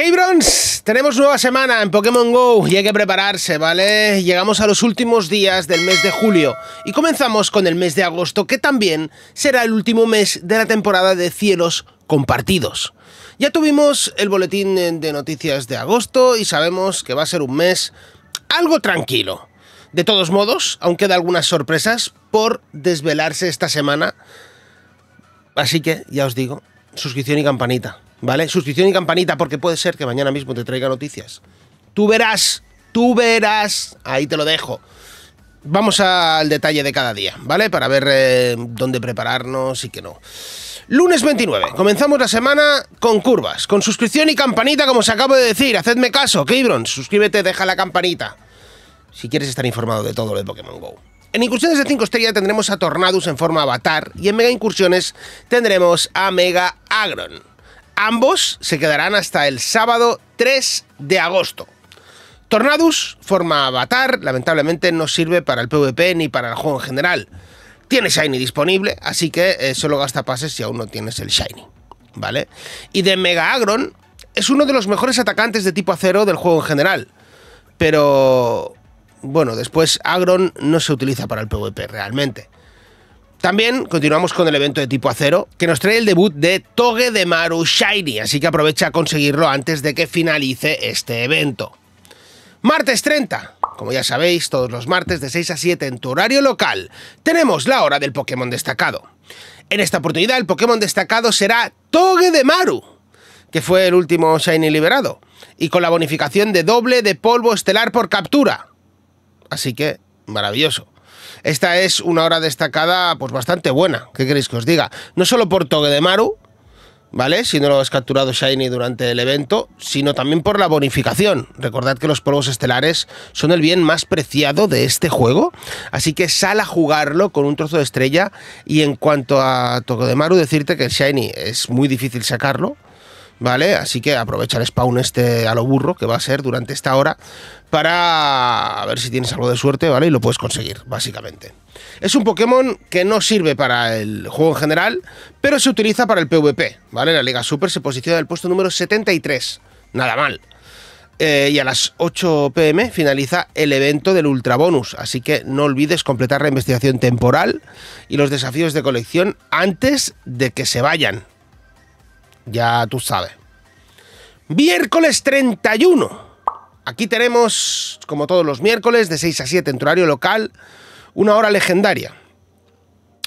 ¡Hey, tenemos nueva semana en Pokémon GO y hay que prepararse, ¿vale? Llegamos a los últimos días del mes de julio y comenzamos con el mes de agosto, que también será el último mes de la temporada de cielos compartidos. Ya tuvimos el boletín eh, de noticias de agosto y sabemos que va a ser un mes algo tranquilo. De todos modos, aunque da algunas sorpresas por desvelarse esta semana. Así que, ya os digo, suscripción y campanita. ¿Vale? Suscripción y campanita porque puede ser que mañana mismo te traiga noticias. Tú verás, tú verás. Ahí te lo dejo. Vamos al detalle de cada día, ¿vale? Para ver eh, dónde prepararnos y qué no. Lunes 29, comenzamos la semana con curvas, con suscripción y campanita, como os acabo de decir. Hacedme caso, Keybron, suscríbete, deja la campanita. Si quieres estar informado de todo lo de Pokémon Go. En incursiones de 5 estrellas tendremos a Tornadus en forma avatar y en mega incursiones tendremos a Mega Agron. Ambos se quedarán hasta el sábado 3 de agosto. Tornadus, forma avatar, lamentablemente no sirve para el PvP ni para el juego en general. Tiene Shiny disponible, así que eh, solo gasta pases si aún no tienes el Shiny. ¿Vale? Y de Mega Agron, es uno de los mejores atacantes de tipo acero del juego en general. Pero. Bueno, después Agron no se utiliza para el PvP realmente. También continuamos con el evento de tipo acero, que nos trae el debut de Toge de Maru Shiny, así que aprovecha a conseguirlo antes de que finalice este evento. Martes 30. Como ya sabéis, todos los martes de 6 a 7 en tu horario local tenemos la hora del Pokémon destacado. En esta oportunidad el Pokémon destacado será Toge de Maru, que fue el último Shiny liberado, y con la bonificación de doble de polvo estelar por captura. Así que, maravilloso esta es una hora destacada pues bastante buena, ¿qué queréis que os diga? No solo por Maru, ¿vale? Si no lo has capturado Shiny durante el evento, sino también por la bonificación. Recordad que los polvos estelares son el bien más preciado de este juego, así que sal a jugarlo con un trozo de estrella. Y en cuanto a de Maru, decirte que el Shiny es muy difícil sacarlo, ¿vale? Así que aprovecha el spawn este a lo burro que va a ser durante esta hora para ver si tienes algo de suerte, ¿vale? Y lo puedes conseguir, básicamente. Es un Pokémon que no sirve para el juego en general, pero se utiliza para el PvP, ¿vale? La Liga Super se posiciona en el puesto número 73, nada mal. Eh, y a las 8 pm finaliza el evento del Ultra Bonus, así que no olvides completar la investigación temporal y los desafíos de colección antes de que se vayan, ya tú sabes. Miércoles 31. Aquí tenemos, como todos los miércoles, de 6 a 7 en tu horario local, una hora legendaria.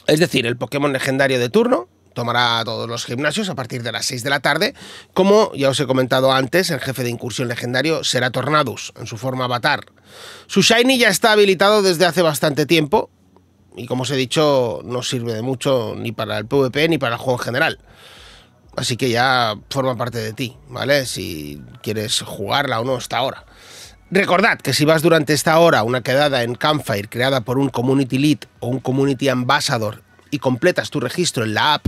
Es decir, el Pokémon legendario de turno tomará todos los gimnasios a partir de las 6 de la tarde. Como ya os he comentado antes, el jefe de incursión legendario será Tornadus, en su forma avatar. Su Shiny ya está habilitado desde hace bastante tiempo, y como os he dicho, no sirve de mucho ni para el PvP ni para el juego en general. Así que ya forma parte de ti, ¿vale? Si quieres jugarla o no esta ahora. Recordad que si vas durante esta hora a una quedada en Campfire creada por un Community Lead o un Community Ambassador y completas tu registro en la app,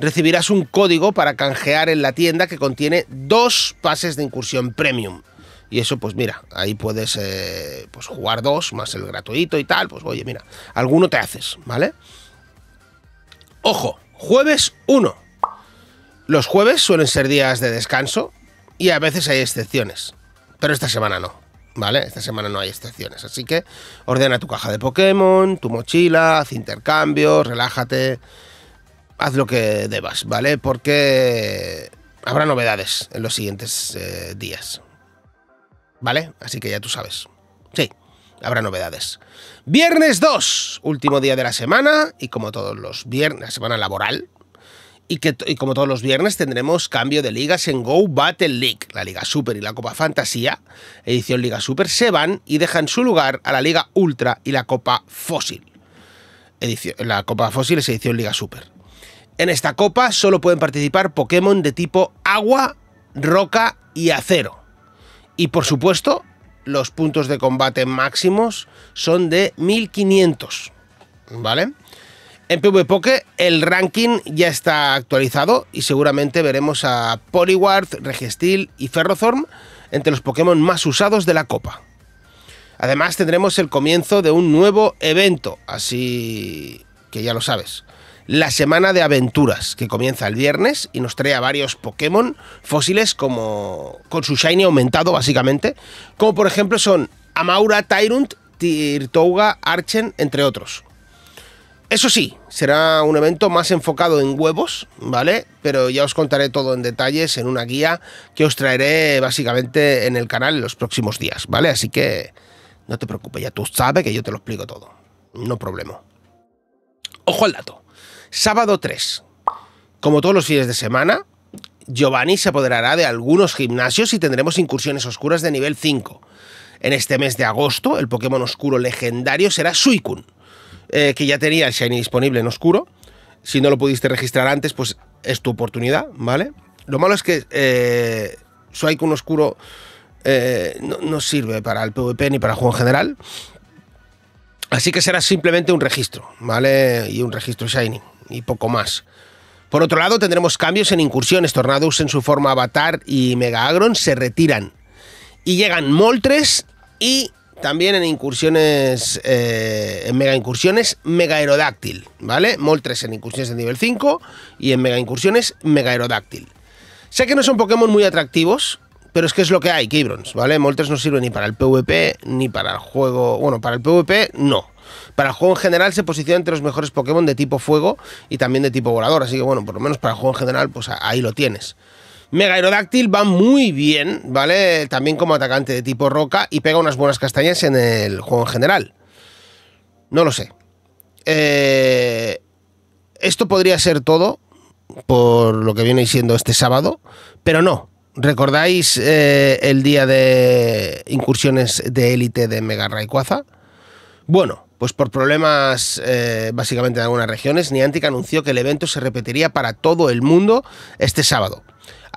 recibirás un código para canjear en la tienda que contiene dos pases de incursión premium. Y eso, pues mira, ahí puedes eh, pues jugar dos, más el gratuito y tal. Pues oye, mira, alguno te haces, ¿vale? Ojo, jueves 1 los jueves suelen ser días de descanso y a veces hay excepciones, pero esta semana no. ¿Vale? Esta semana no hay excepciones, así que ordena tu caja de Pokémon, tu mochila, haz intercambios, relájate, haz lo que debas, ¿vale? Porque habrá novedades en los siguientes eh, días. ¿Vale? Así que ya tú sabes. Sí, habrá novedades. Viernes 2, último día de la semana, y como todos los viernes, la semana laboral, y que como todos los viernes tendremos cambio de ligas en Go Battle League. La Liga Super y la Copa Fantasía, edición Liga Super, se van y dejan su lugar a la Liga Ultra y la Copa Fósil. la Copa Fósil es edición Liga Super. En esta copa solo pueden participar Pokémon de tipo agua, roca y acero. Y por supuesto, los puntos de combate máximos son de 1500. ¿Vale? En PvPoke el ranking ya está actualizado y seguramente veremos a Polywarth, Registeel y Ferrothorn entre los Pokémon más usados de la copa. Además tendremos el comienzo de un nuevo evento, así que ya lo sabes. La semana de aventuras, que comienza el viernes y nos trae a varios Pokémon fósiles como con su shiny aumentado básicamente, como por ejemplo son Amaura, Tyrant, Tirtouga, Archen, entre otros. Eso sí, será un evento más enfocado en huevos, ¿vale? Pero ya os contaré todo en detalles en una guía que os traeré básicamente en el canal en los próximos días, ¿vale? Así que no te preocupes, ya tú sabes que yo te lo explico todo. No problema. Ojo al dato. Sábado 3. Como todos los fines de semana, Giovanni se apoderará de algunos gimnasios y tendremos incursiones oscuras de nivel 5. En este mes de agosto, el Pokémon oscuro legendario será Suicune eh, que ya tenía el Shiny disponible en oscuro. Si no lo pudiste registrar antes, pues es tu oportunidad, ¿vale? Lo malo es que eh, Suicune oscuro eh, no, sirve para el PvP ni para el juego en general. Así que será simplemente un registro, ¿vale? Y un registro Shiny, y poco más. Por otro lado, tendremos cambios en incursiones. Tornados en su forma Avatar y Mega Agron se retiran. Y llegan Moltres y también en incursiones, eh, en mega incursiones, mega aerodáctil, ¿vale? Moltres en incursiones de nivel 5 y en mega incursiones, mega aerodáctil. Sé que no son Pokémon muy atractivos, pero es que es lo que hay, Keybrons, ¿vale? Moltres no sirve ni para el PvP, ni para el juego, bueno, para el PvP no. Para el juego en general se posiciona entre los mejores Pokémon de tipo fuego y también de tipo volador, así que bueno, por lo menos para el juego en general, pues ahí lo tienes. Mega Aerodáctil va muy bien, ¿vale? También como atacante de tipo roca y pega unas buenas castañas en el juego en general. No lo sé. Eh, esto podría ser todo por lo que viene siendo este sábado, pero no. ¿Recordáis eh, el día de incursiones de élite de Mega Rayquaza? Bueno, pues por problemas eh, básicamente en algunas regiones, Niantic anunció que el evento se repetiría para todo el mundo este sábado.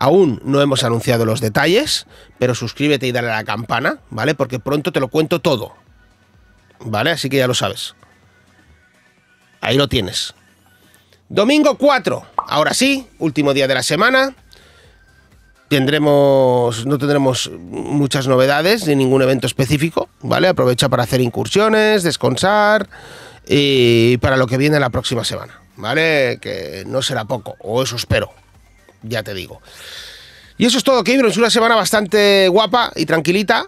Aún no hemos anunciado los detalles, pero suscríbete y dale a la campana, ¿vale? Porque pronto te lo cuento todo. ¿Vale? Así que ya lo sabes. Ahí lo tienes. Domingo 4. Ahora sí, último día de la semana. Tendremos, no tendremos muchas novedades ni ningún evento específico, ¿vale? Aprovecha para hacer incursiones, descansar y para lo que viene la próxima semana, ¿vale? Que no será poco, o eso espero ya te digo. Y eso es todo, es Una semana bastante guapa y tranquilita.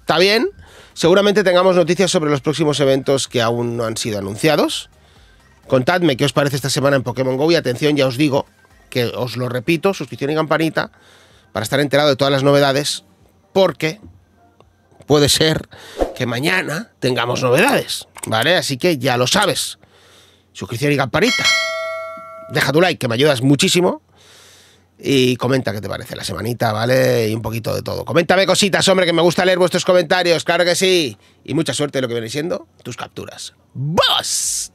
Está bien. Seguramente tengamos noticias sobre los próximos eventos que aún no han sido anunciados. Contadme qué os parece esta semana en Pokémon Go y atención, ya os digo, que os lo repito, suscripción y campanita para estar enterado de todas las novedades, porque puede ser que mañana tengamos novedades, ¿vale? Así que ya lo sabes. Suscripción y campanita. Deja tu like, que me ayudas muchísimo y comenta qué te parece la semanita, ¿vale? Y un poquito de todo. Coméntame cositas, hombre, que me gusta leer vuestros comentarios, claro que sí. Y mucha suerte en lo que viene siendo tus capturas. ¡Vos!